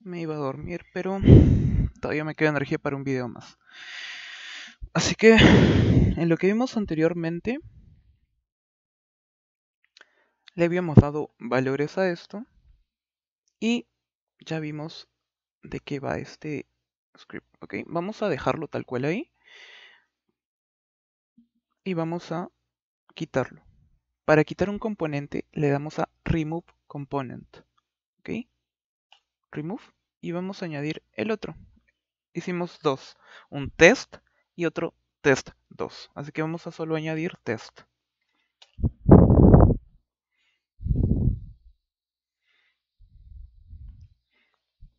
me iba a dormir, pero todavía me queda energía para un video más. Así que, en lo que vimos anteriormente, le habíamos dado valores a esto y ya vimos de qué va este script. ¿ok? Vamos a dejarlo tal cual ahí y vamos a quitarlo. Para quitar un componente le damos a remove component remove y vamos a añadir el otro. Hicimos dos, un test y otro test 2. Así que vamos a solo añadir test.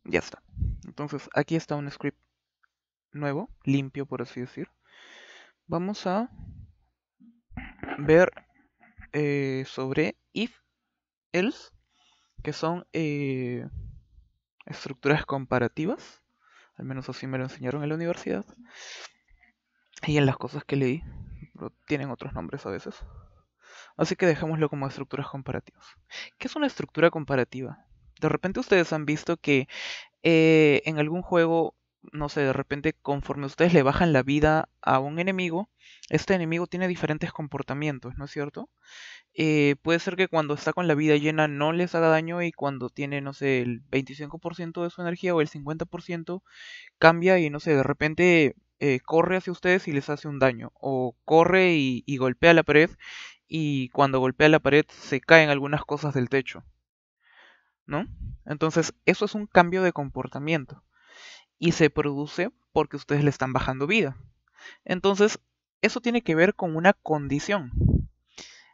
Ya está. Entonces aquí está un script nuevo, limpio por así decir. Vamos a ver eh, sobre if, else, que son eh, estructuras comparativas, al menos así me lo enseñaron en la universidad, y en las cosas que leí, tienen otros nombres a veces. Así que dejémoslo como estructuras comparativas. ¿Qué es una estructura comparativa? De repente ustedes han visto que eh, en algún juego no sé, de repente conforme ustedes le bajan la vida a un enemigo, este enemigo tiene diferentes comportamientos, ¿no es cierto? Eh, puede ser que cuando está con la vida llena no les haga daño y cuando tiene, no sé, el 25% de su energía o el 50% cambia y, no sé, de repente eh, corre hacia ustedes y les hace un daño. O corre y golpea la pared y cuando golpea la pared se caen algunas cosas del techo. ¿No? Entonces, eso es un cambio de comportamiento y se produce porque ustedes le están bajando vida. Entonces, eso tiene que ver con una condición.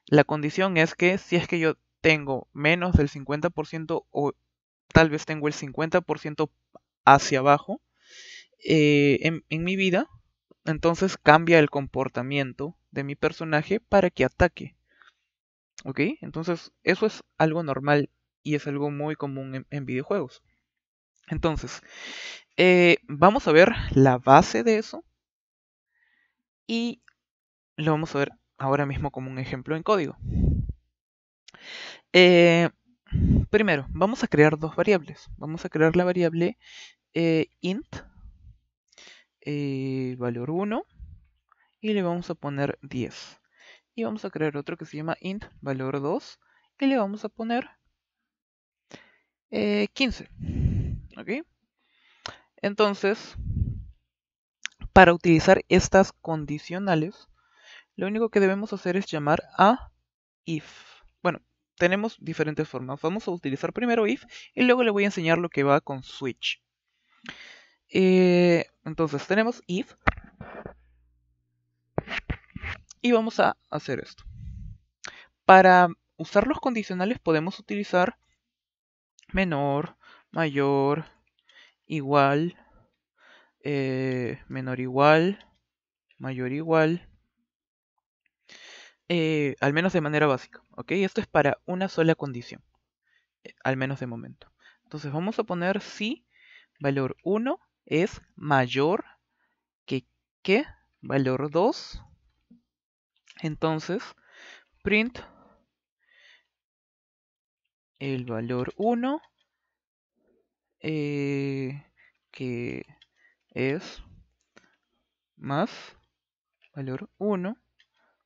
La condición es que si es que yo tengo menos del 50% o tal vez tengo el 50% hacia abajo eh, en, mi vida, entonces cambia el comportamiento de mi personaje para que ataque. ¿Ok? Entonces eso es algo normal y es algo muy común en videojuegos. Entonces, eh, vamos a ver la base de eso y lo vamos a ver ahora mismo como un ejemplo en código. Eh, primero, vamos a crear dos variables. Vamos a crear la variable eh, int valor 1 y le vamos a poner 10. Y vamos a crear otro que se llama int valor 2 y le vamos a poner 15. Entonces, para utilizar estas condicionales, lo único que debemos hacer es llamar a if. Bueno, tenemos diferentes formas. Vamos a utilizar primero if y luego le voy a enseñar lo que va con switch. Eh, entonces tenemos if y vamos a hacer esto. Para usar los condicionales podemos utilizar menor, mayor igual eh, menor igual mayor igual eh, al menos de manera básica ok esto es para una sola condición eh, al menos de momento entonces vamos a poner si valor 1 es mayor que que valor 2 entonces print el valor 1 eh, que es más valor 1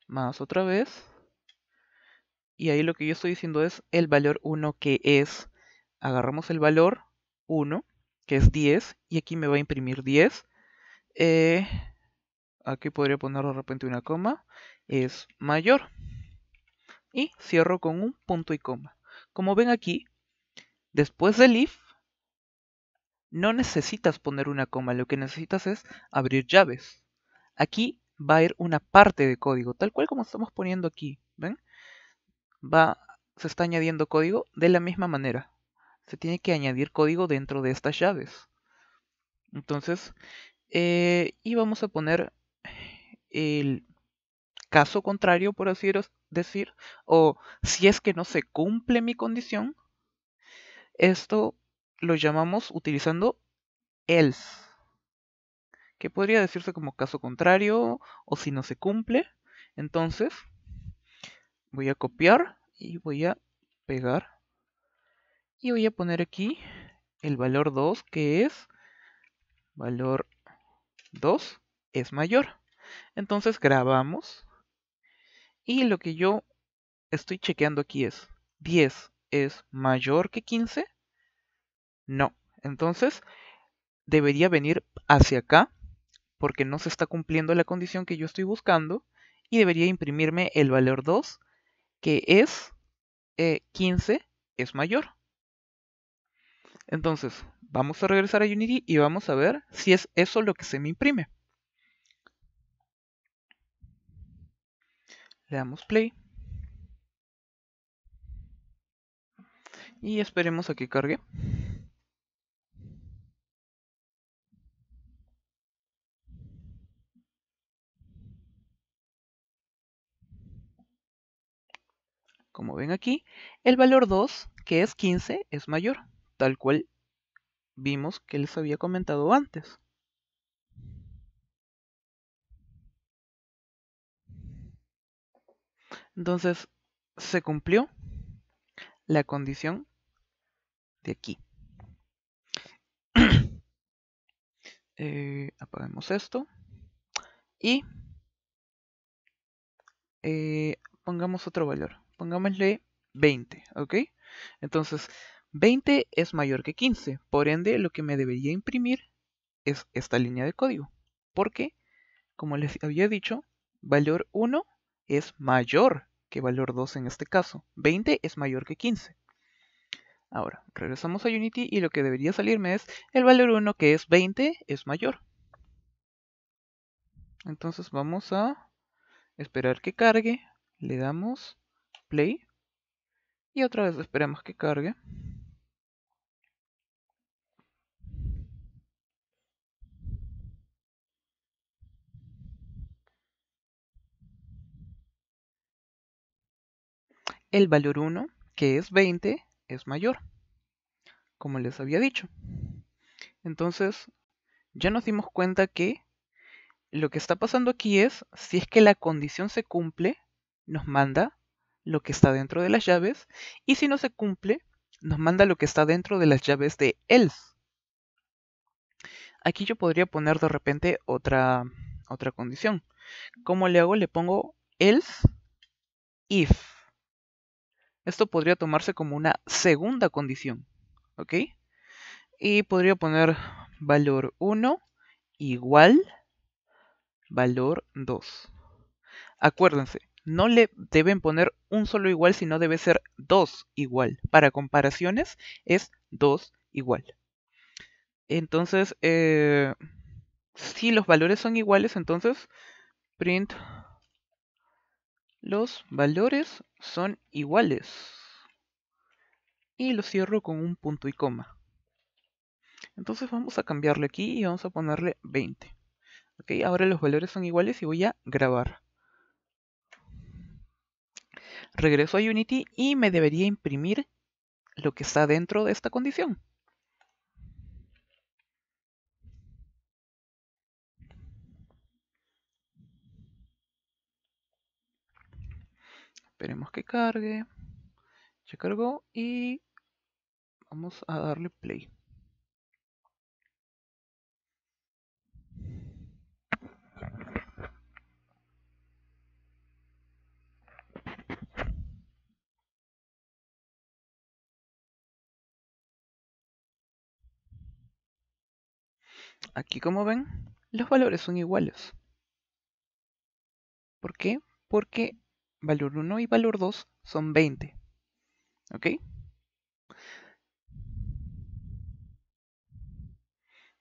más otra vez y ahí lo que yo estoy diciendo es el valor 1 que es agarramos el valor 1 que es 10 y aquí me va a imprimir 10 eh, aquí podría poner de repente una coma es mayor y cierro con un punto y coma como ven aquí después del if no necesitas poner una coma, lo que necesitas es abrir llaves. Aquí va a ir una parte de código, tal cual como estamos poniendo aquí, ¿ven? Va, se está añadiendo código de la misma manera. Se tiene que añadir código dentro de estas llaves. Entonces, eh, y vamos a poner el caso contrario, por así decir, o si es que no se cumple mi condición, esto lo llamamos utilizando else, que podría decirse como caso contrario o si no se cumple. Entonces, voy a copiar y voy a pegar. Y voy a poner aquí el valor 2 que es valor 2 es mayor. Entonces grabamos. Y lo que yo estoy chequeando aquí es 10 es mayor que 15. No. Entonces, debería venir hacia acá porque no se está cumpliendo la condición que yo estoy buscando y debería imprimirme el valor 2 que es 15 eh, es mayor. Entonces, vamos a regresar a Unity y vamos a ver si es eso lo que se me imprime. Le damos play. Y esperemos a que cargue. como ven aquí, el valor 2, que es 15, es mayor, tal cual vimos que les había comentado antes. Entonces, se cumplió la condición de aquí. Eh, apagamos esto. Y eh, pongamos otro valor pongámosle 20, ¿ok? Entonces, 20 es mayor que 15, por ende lo que me debería imprimir es esta línea de código, porque, como les había dicho, valor 1 es mayor que valor 2 en este caso, 20 es mayor que 15. Ahora, regresamos a Unity y lo que debería salirme es el valor 1 que es 20 es mayor. Entonces vamos a esperar que cargue, le damos play y otra vez esperamos que cargue. El valor 1, que es 20, es mayor, como les había dicho. Entonces, ya nos dimos cuenta que lo que está pasando aquí es, si es que la condición se cumple, nos manda lo que está dentro de las llaves y si no se cumple, nos manda lo que está dentro de las llaves de else. Aquí yo podría poner de repente otra, otra condición. ¿Cómo le hago? Le pongo else if. Esto podría tomarse como una segunda condición. ¿Ok? Y podría poner valor 1 igual valor 2. Acuérdense, no le deben poner un solo igual, sino debe ser dos igual. Para comparaciones es 2 igual. Entonces, eh, si los valores son iguales, entonces print los valores son iguales. Y lo cierro con un punto y coma. Entonces vamos a cambiarle aquí y vamos a ponerle 20. Ok, ahora los valores son iguales y voy a grabar regreso a Unity y me debería imprimir lo que está dentro de esta condición. Esperemos que cargue. se cargó y vamos a darle play. Aquí como ven, los valores son iguales. ¿Por qué? Porque valor 1 y valor 2 son 20. ¿Ok?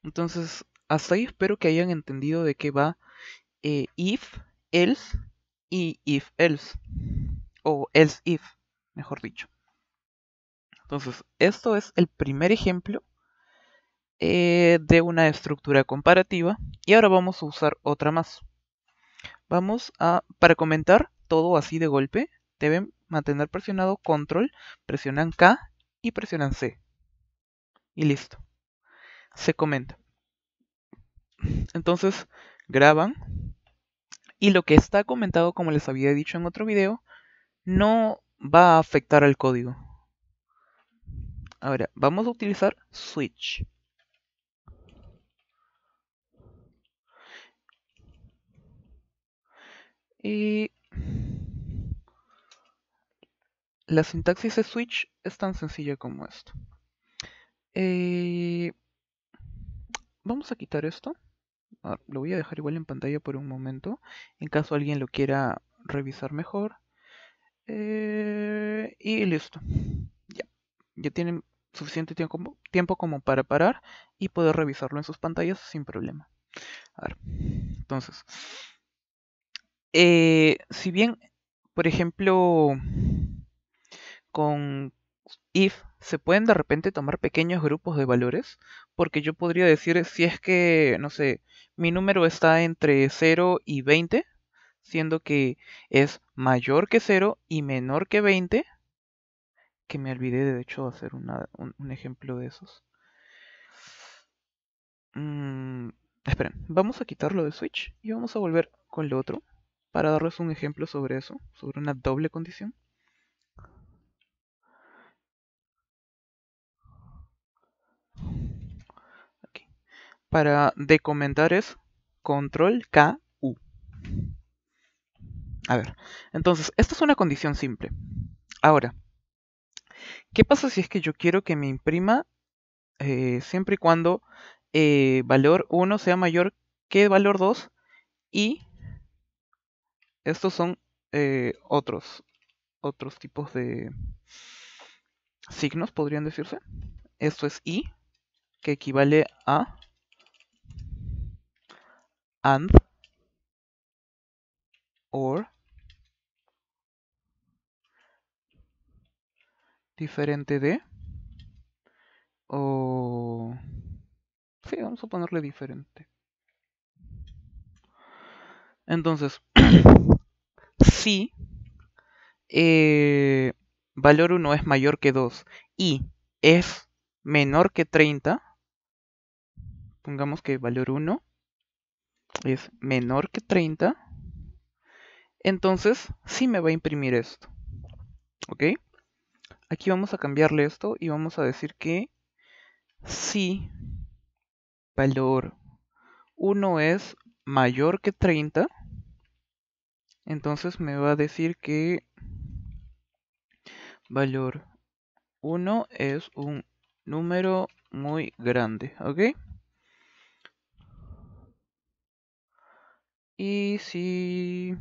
Entonces, hasta ahí espero que hayan entendido de qué va eh, if, else y if else. O else if, mejor dicho. Entonces, esto es el primer ejemplo eh, de una estructura comparativa. Y ahora vamos a usar otra más. Vamos a, para comentar todo así de golpe, deben mantener presionado control, presionan K y presionan C. Y listo. Se comenta. Entonces, graban. Y lo que está comentado, como les había dicho en otro video, no va a afectar al código. Ahora, vamos a utilizar switch. Y la sintaxis de switch es tan sencilla como esto. Eh, vamos a quitar esto. Ah, lo voy a dejar igual en pantalla por un momento. En caso alguien lo quiera revisar mejor. Eh, y listo. Ya. Ya tienen suficiente tiempo como, tiempo como para parar y poder revisarlo en sus pantallas sin problema. A ver. Entonces. Eh, si bien, por ejemplo, con if se pueden de repente tomar pequeños grupos de valores, porque yo podría decir si es que, no sé, mi número está entre 0 y 20, siendo que es mayor que 0 y menor que 20, que me olvidé de hecho hacer un, ejemplo de esos. Mm, esperen, vamos a quitarlo de Switch y vamos a volver con lo otro para darles un ejemplo sobre eso, sobre una doble condición. Para decomentar es control K U. A ver, entonces, esta es una condición simple. Ahora, ¿qué pasa si es que yo quiero que me imprima eh, siempre y cuando eh, valor 1 sea mayor que valor 2 y estos son eh, otros, otros tipos de signos, podrían decirse. Esto es I, que equivale a AND, OR, diferente de, o... Sí, vamos a ponerle diferente. Entonces, si eh, valor 1 es mayor que 2 y es menor que 30, pongamos que valor 1 es menor que 30, entonces sí me va a imprimir esto. ¿Ok? Aquí vamos a cambiarle esto y vamos a decir que si valor 1 es mayor que 30, entonces me va a decir que valor 1 es un número muy grande, ¿ok? Y si...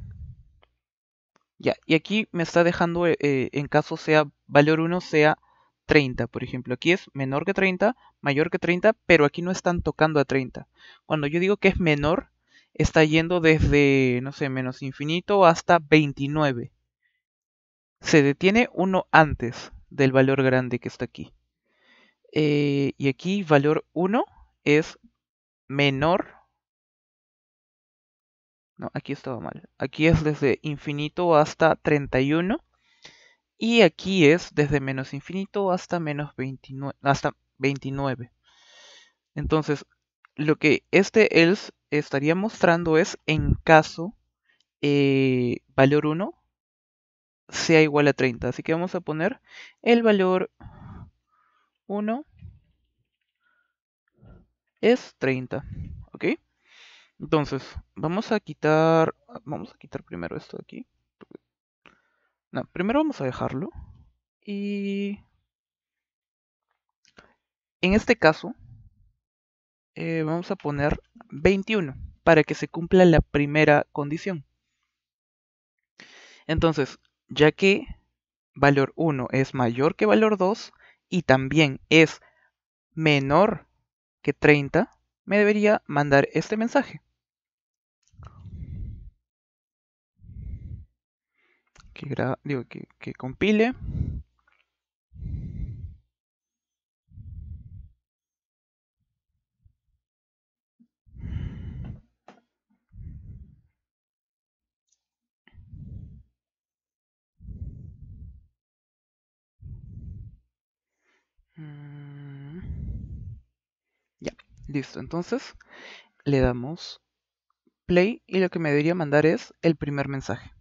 Ya, y aquí me está dejando eh, eh, en caso sea valor 1 sea 30, por ejemplo. Aquí es menor que 30, mayor que 30, pero aquí no están tocando a 30. Cuando yo digo que es menor, está yendo desde, no sé, menos infinito hasta 29. Se detiene uno antes del valor grande que está aquí. Eh, y aquí valor 1 es menor. No, aquí estaba mal. Aquí es desde infinito hasta 31. Y aquí es desde menos infinito hasta menos 29. Hasta 29. Entonces, lo que este else estaría mostrando es en caso eh, valor 1 sea igual a 30. Así que vamos a poner el valor 1 es 30. ¿Ok? Entonces, vamos a quitar. Vamos a quitar primero esto de aquí. No, primero vamos a dejarlo. Y. En este caso, eh, vamos a poner 21 para que se cumpla la primera condición. Entonces, ya que valor 1 es mayor que valor 2 y también es menor que 30, me debería mandar este mensaje. Que, digo, que compile. Listo, entonces le damos play y lo que me debería mandar es el primer mensaje.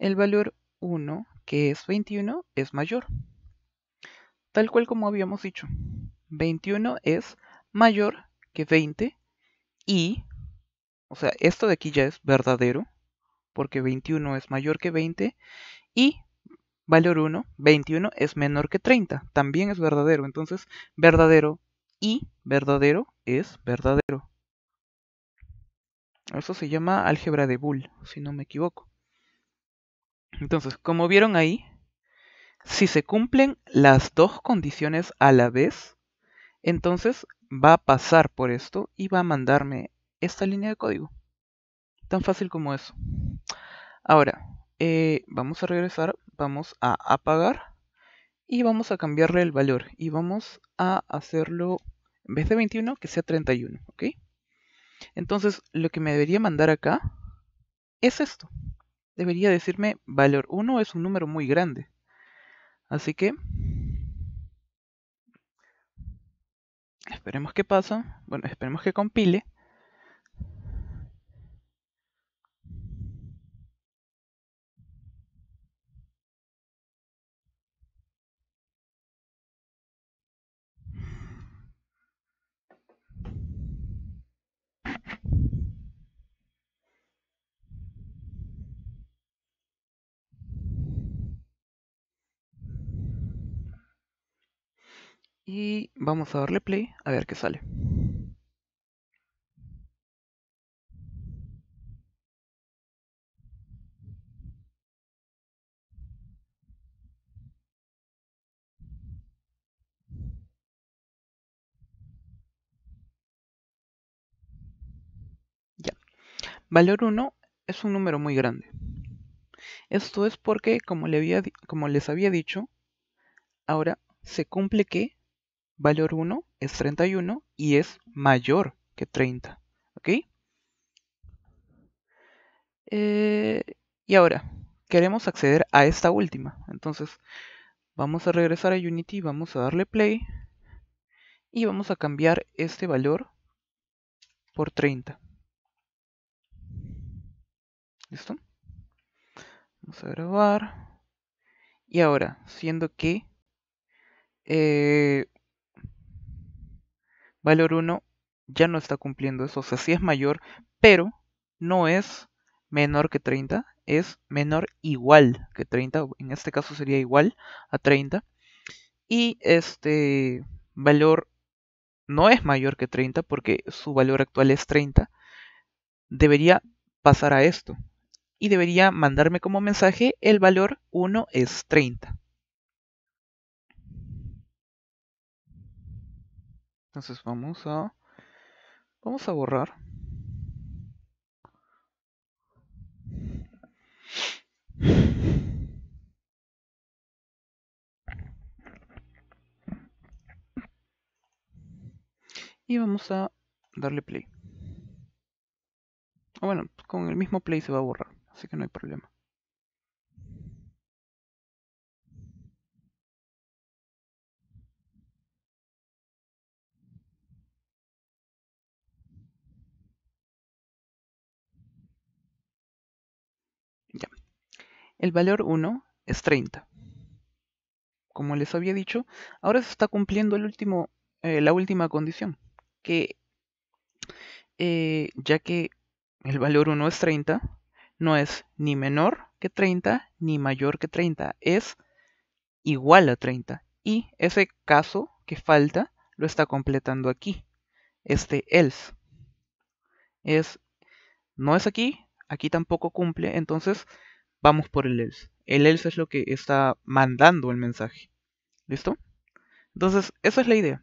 El valor 1 que es 21, es mayor. Tal cual como habíamos dicho, 21 es mayor que 20 y, o sea, esto de aquí ya es verdadero, porque 21 es mayor que 20 y valor 1, 21 es menor que 30, también es verdadero, entonces verdadero y verdadero es verdadero. Eso se llama álgebra de Boole, si no me equivoco. Entonces, como vieron ahí, si se cumplen las dos condiciones a la vez, entonces va a pasar por esto y va a mandarme esta línea de código. Tan fácil como eso. Ahora, eh, vamos a regresar, vamos a apagar y vamos a cambiarle el valor. Y vamos a hacerlo, en vez de 21, que sea 31, ¿ok? Entonces, lo que me debería mandar acá es esto debería decirme valor 1 es un número muy grande. Así que esperemos que pasa, bueno, esperemos que compile Y vamos a darle play a ver qué sale. Ya. Valor 1 es un número muy grande. Esto es porque, como, le había, como les había dicho, ahora se cumple que valor 1 es 31 y es mayor que 30. ¿Ok? Eh, y ahora, queremos acceder a esta última. Entonces, vamos a regresar a Unity, vamos a darle play y vamos a cambiar este valor por 30. ¿Listo? Vamos a grabar. Y ahora, siendo que eh, Valor 1 ya no está cumpliendo eso. O sea, sí es mayor, pero no es menor que 30. Es menor igual que 30. En este caso sería igual a 30. Y este valor no es mayor que 30 porque su valor actual es 30. Debería pasar a esto. Y debería mandarme como mensaje el valor 1 es 30. Entonces vamos a... Vamos a borrar. Y vamos a darle play. bueno, con el mismo play se va a borrar, así que no hay problema. El valor 1 es 30. Como les había dicho, ahora se está cumpliendo eh, la última condición, que eh, ya que el valor 1 es 30, no es ni menor que 30 ni mayor que 30, es igual a 30. Y ese caso que falta lo está completando aquí, este else. Es, no es aquí, aquí tampoco cumple, entonces vamos por el else. El else es lo que está mandando el mensaje. ¿Listo? Entonces, esa es la idea.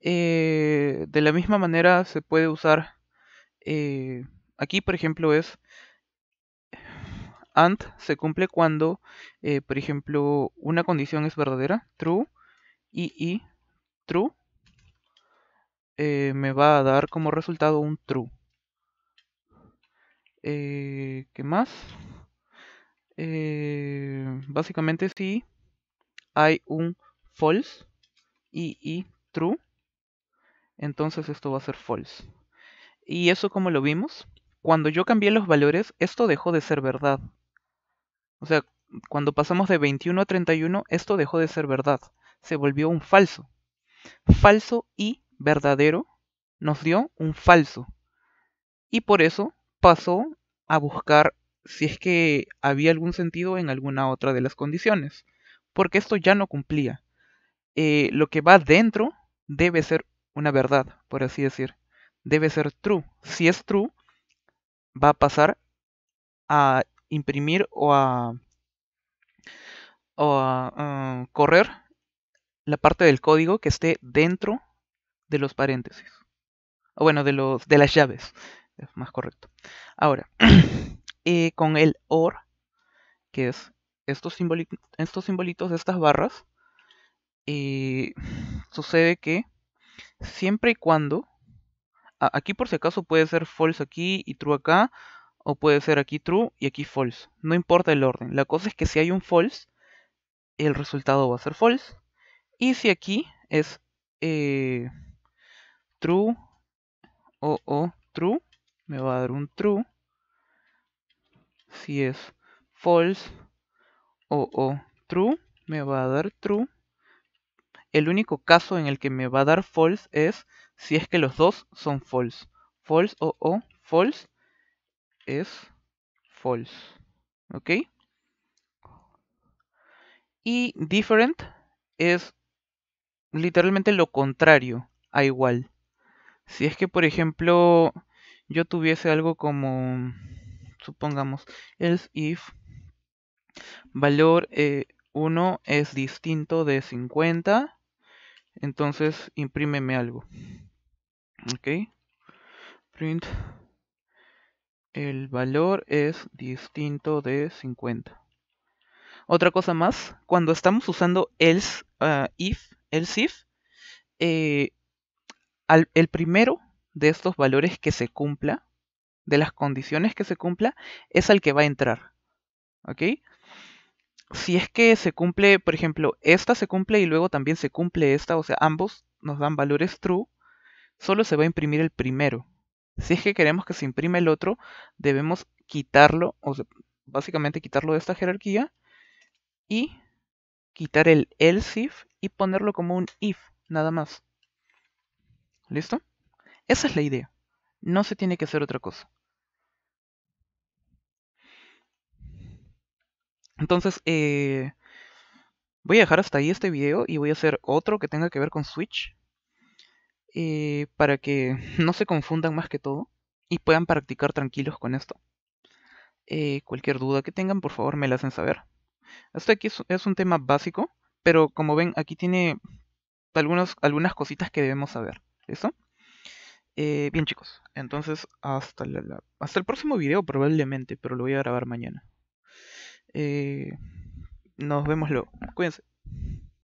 Eh, de la misma manera se puede usar... Eh, aquí, por ejemplo, es... AND se cumple cuando, eh, por ejemplo, una condición es verdadera, true, y, y true, me va a dar como resultado un true. ¿Qué más? Eh, básicamente si hay un false y, y true, entonces esto va a ser false. Y eso como lo vimos, cuando yo cambié los valores, esto dejó de ser verdad. O sea, cuando pasamos de 21 a 31, esto dejó de ser verdad. Se volvió un falso. Falso y verdadero nos dio un falso. Y por eso pasó a buscar si es que había algún sentido en alguna otra de las condiciones, porque esto ya no cumplía. Eh, lo que va dentro debe ser una verdad, por así decir. Debe ser true. Si es true, va a pasar a imprimir o a, o a ah, correr la parte del código que esté dentro de los paréntesis. O bueno, de, los, de las llaves. Es más correcto. Ahora, Eh, con el OR, que es estos, simbolitos, estos simbolitos de estas barras, eh, sucede que siempre y cuando, aquí por si acaso puede ser false aquí y true acá, o puede ser aquí true y aquí false, no importa el orden, la cosa es que si hay un false, el resultado va a ser false, y si aquí es eh, true o, o true, me va a dar un true, si es false o, o true, me va a dar true. El único caso en el que me va a dar false es si es que los dos son false. False o, o false es false. ¿Ok? Y different es literalmente lo contrario a igual. Si es que, por ejemplo, yo tuviese algo como supongamos else if valor 1 eh, es distinto de 50 entonces imprímeme algo ok print el valor es distinto de 50 otra cosa más cuando estamos usando else ah, if else if eh, el primero de estos valores que se cumpla de las condiciones que se cumpla es al que va a entrar. ¿Ok? Si es que se cumple, por ejemplo, esta se cumple y luego también se cumple esta, o sea, ambos nos dan valores true, solo se va a imprimir el primero. Si es que queremos que se imprima el otro, debemos quitarlo, o sea, básicamente quitarlo de esta jerarquía y quitar el else if y ponerlo como un if, nada más. ¿Listo? Esa es la idea. No se tiene que hacer otra cosa. Entonces, eh, voy a dejar hasta ahí este video y voy a hacer otro que tenga que ver con Switch. Eh, para que no se confundan más que todo y puedan practicar tranquilos con esto. Eh, cualquier duda que tengan, por favor, me la hacen saber. Esto aquí es, un tema básico, pero como ven, aquí tiene algunas cositas que debemos saber. ¿Listo? bien chicos, entonces hasta, hasta el próximo video probablemente, pero lo voy a grabar mañana. Eh, nos vemos luego. Cuídense.